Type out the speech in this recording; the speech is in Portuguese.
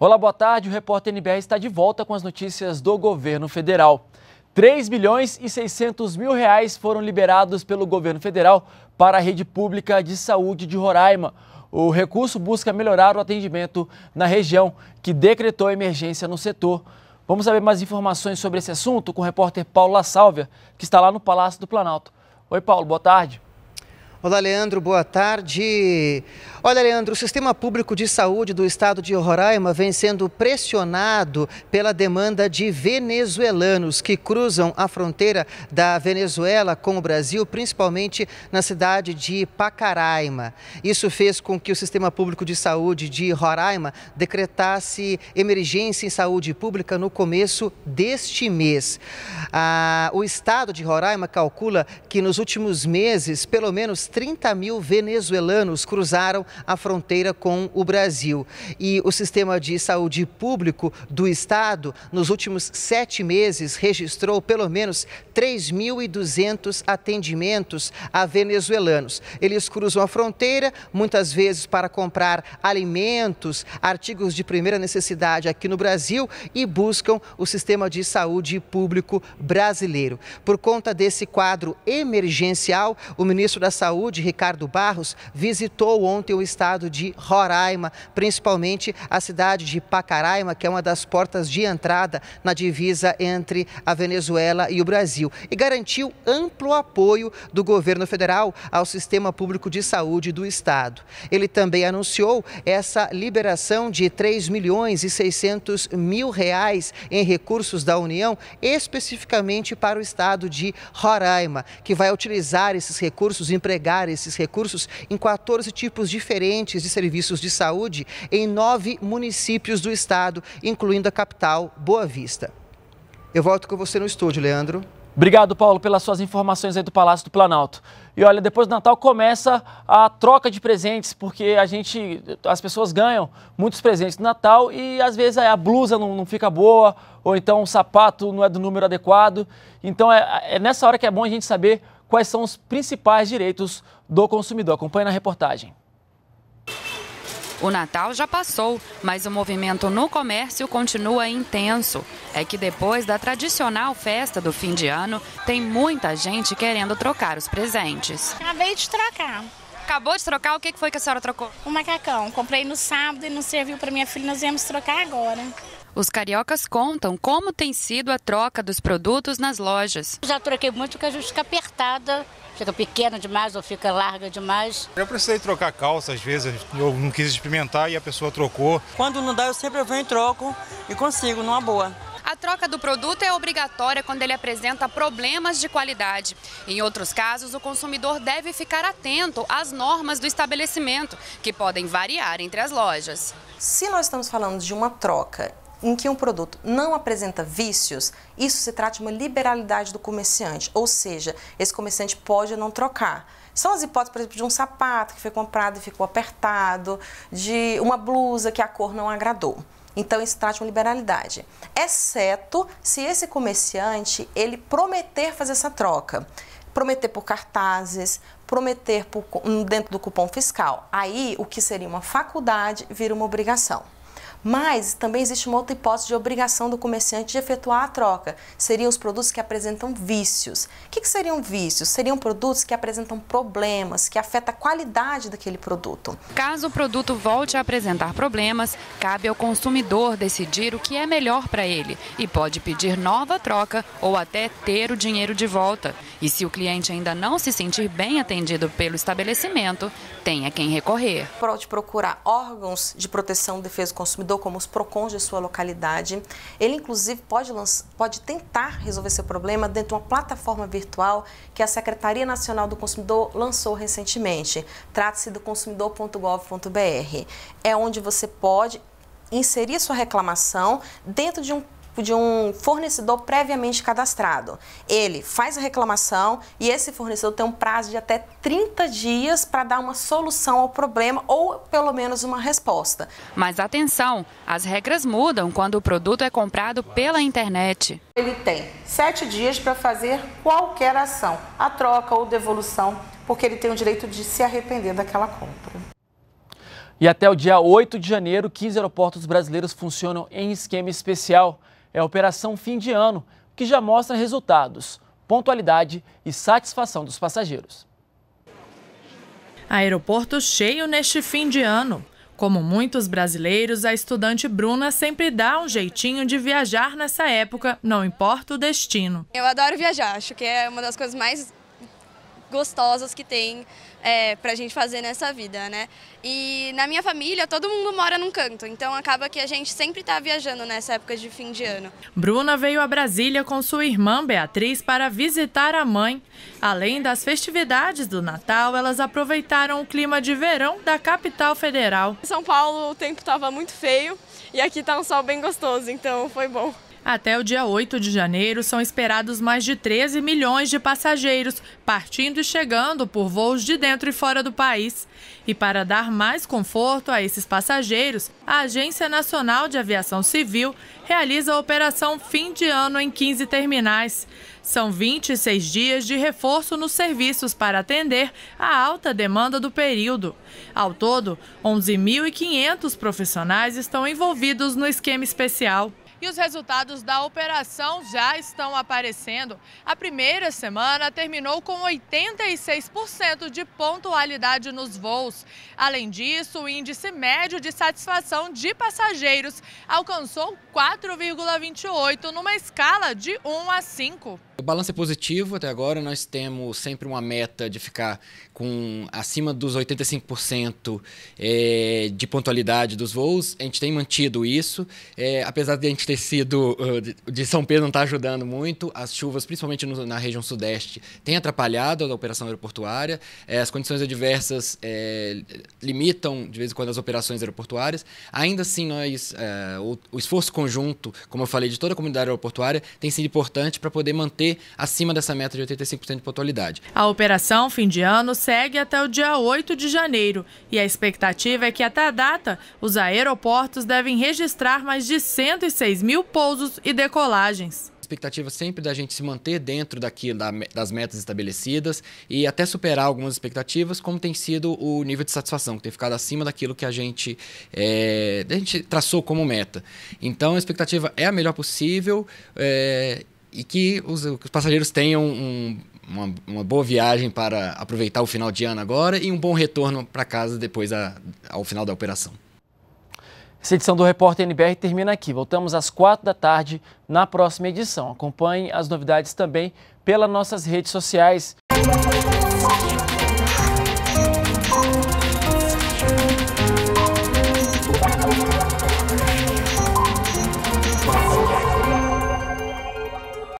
Olá, boa tarde. O repórter NBR está de volta com as notícias do governo federal. 3 bilhões e 600 mil reais foram liberados pelo governo federal para a rede pública de saúde de Roraima. O recurso busca melhorar o atendimento na região, que decretou emergência no setor. Vamos saber mais informações sobre esse assunto com o repórter Paulo La Sálvia, que está lá no Palácio do Planalto. Oi, Paulo, boa tarde. Olá, Leandro, boa tarde. Olha, Leandro, o sistema público de saúde do estado de Roraima vem sendo pressionado pela demanda de venezuelanos que cruzam a fronteira da Venezuela com o Brasil, principalmente na cidade de Pacaraima. Isso fez com que o sistema público de saúde de Roraima decretasse emergência em saúde pública no começo deste mês. Ah, o estado de Roraima calcula que nos últimos meses, pelo menos 30 mil venezuelanos cruzaram a fronteira com o Brasil. E o sistema de saúde público do estado, nos últimos sete meses, registrou pelo menos 3.200 atendimentos a venezuelanos. Eles cruzam a fronteira, muitas vezes para comprar alimentos, artigos de primeira necessidade aqui no Brasil e buscam o sistema de saúde público brasileiro. Por conta desse quadro emergencial, o ministro da Saúde Saúde, Ricardo Barros, visitou ontem o estado de Roraima, principalmente a cidade de Pacaraima, que é uma das portas de entrada na divisa entre a Venezuela e o Brasil, e garantiu amplo apoio do governo federal ao sistema público de saúde do estado. Ele também anunciou essa liberação de 3 milhões e 600 mil reais em recursos da União, especificamente para o estado de Roraima, que vai utilizar esses recursos empregados esses recursos em 14 tipos diferentes de serviços de saúde em nove municípios do estado, incluindo a capital, Boa Vista. Eu volto com você no estúdio, Leandro. Obrigado, Paulo, pelas suas informações aí do Palácio do Planalto. E olha, depois do Natal começa a troca de presentes, porque a gente, as pessoas ganham muitos presentes no Natal e às vezes a blusa não, não fica boa, ou então o sapato não é do número adequado. Então é, é nessa hora que é bom a gente saber quais são os principais direitos do consumidor. Acompanhe na reportagem. O Natal já passou, mas o movimento no comércio continua intenso. É que depois da tradicional festa do fim de ano, tem muita gente querendo trocar os presentes. Acabei de trocar. Acabou de trocar? O que foi que a senhora trocou? Um macacão. Comprei no sábado e não serviu para minha filha, nós viemos trocar agora. Os cariocas contam como tem sido a troca dos produtos nas lojas. Já troquei muito porque a gente fica apertada, fica pequena demais ou fica larga demais. Eu precisei trocar calça às vezes, eu não quis experimentar e a pessoa trocou. Quando não dá, eu sempre venho e troco e consigo, numa boa. A troca do produto é obrigatória quando ele apresenta problemas de qualidade. Em outros casos, o consumidor deve ficar atento às normas do estabelecimento, que podem variar entre as lojas. Se nós estamos falando de uma troca em que um produto não apresenta vícios, isso se trata de uma liberalidade do comerciante, ou seja, esse comerciante pode não trocar. São as hipóteses, por exemplo, de um sapato que foi comprado e ficou apertado, de uma blusa que a cor não agradou. Então, isso trata de uma liberalidade. Exceto se esse comerciante, ele prometer fazer essa troca. Prometer por cartazes, prometer por, hum, dentro do cupom fiscal. Aí, o que seria uma faculdade vira uma obrigação. Mas também existe uma outra hipótese de obrigação do comerciante de efetuar a troca. Seriam os produtos que apresentam vícios. O que, que seriam vícios? Seriam produtos que apresentam problemas, que afetam a qualidade daquele produto. Caso o produto volte a apresentar problemas, cabe ao consumidor decidir o que é melhor para ele e pode pedir nova troca ou até ter o dinheiro de volta. E se o cliente ainda não se sentir bem atendido pelo estabelecimento, tem a quem recorrer. Pode procurar órgãos de proteção e defesa do consumidor como os PROCONs de sua localidade. Ele, inclusive, pode, pode tentar resolver seu problema dentro de uma plataforma virtual que a Secretaria Nacional do Consumidor lançou recentemente. Trata-se do consumidor.gov.br. É onde você pode inserir sua reclamação dentro de um de um fornecedor previamente cadastrado. Ele faz a reclamação e esse fornecedor tem um prazo de até 30 dias para dar uma solução ao problema ou pelo menos uma resposta. Mas atenção, as regras mudam quando o produto é comprado pela internet. Ele tem sete dias para fazer qualquer ação, a troca ou devolução, porque ele tem o direito de se arrepender daquela compra. E até o dia 8 de janeiro, 15 aeroportos brasileiros funcionam em esquema especial é a operação fim de ano, que já mostra resultados, pontualidade e satisfação dos passageiros. Aeroporto cheio neste fim de ano. Como muitos brasileiros, a estudante Bruna sempre dá um jeitinho de viajar nessa época, não importa o destino. Eu adoro viajar, acho que é uma das coisas mais gostosas que tem é, para a gente fazer nessa vida, né? E na minha família, todo mundo mora num canto, então acaba que a gente sempre está viajando nessa época de fim de ano. Bruna veio a Brasília com sua irmã Beatriz para visitar a mãe. Além das festividades do Natal, elas aproveitaram o clima de verão da capital federal. Em São Paulo, o tempo estava muito feio e aqui está um sol bem gostoso, então foi bom. Até o dia 8 de janeiro, são esperados mais de 13 milhões de passageiros partindo e chegando por voos de dentro e fora do país. E para dar mais conforto a esses passageiros, a Agência Nacional de Aviação Civil realiza a operação fim de ano em 15 terminais. São 26 dias de reforço nos serviços para atender a alta demanda do período. Ao todo, 11.500 profissionais estão envolvidos no esquema especial e os resultados da operação já estão aparecendo. A primeira semana terminou com 86% de pontualidade nos voos. Além disso, o índice médio de satisfação de passageiros alcançou 4,28 numa escala de 1 a 5 balanço é positivo até agora. Nós temos sempre uma meta de ficar com acima dos 85% é, de pontualidade dos voos. A gente tem mantido isso, é, apesar de a gente ter sido de São Pedro não estar tá ajudando muito. As chuvas, principalmente no, na região sudeste, têm atrapalhado a operação aeroportuária. É, as condições adversas é, limitam de vez em quando as operações aeroportuárias. Ainda assim, nós é, o, o esforço conjunto, como eu falei, de toda a comunidade aeroportuária tem sido importante para poder manter acima dessa meta de 85% de pontualidade. A operação fim de ano segue até o dia 8 de janeiro e a expectativa é que até a data os aeroportos devem registrar mais de 106 mil pousos e decolagens A expectativa é sempre da gente se manter dentro daqui das metas estabelecidas e até superar algumas expectativas, como tem sido o nível de satisfação, que tem ficado acima daquilo que a gente, é, a gente traçou como meta. Então, a expectativa é a melhor possível é, e que os, os passageiros tenham um, uma, uma, boa viagem para aproveitar o final de ano agora e um bom retorno para casa depois da, ao final da operação. Essa edição do Repórter NBR termina aqui. Voltamos às quatro da tarde na próxima edição. Acompanhe as novidades também pelas nossas redes sociais.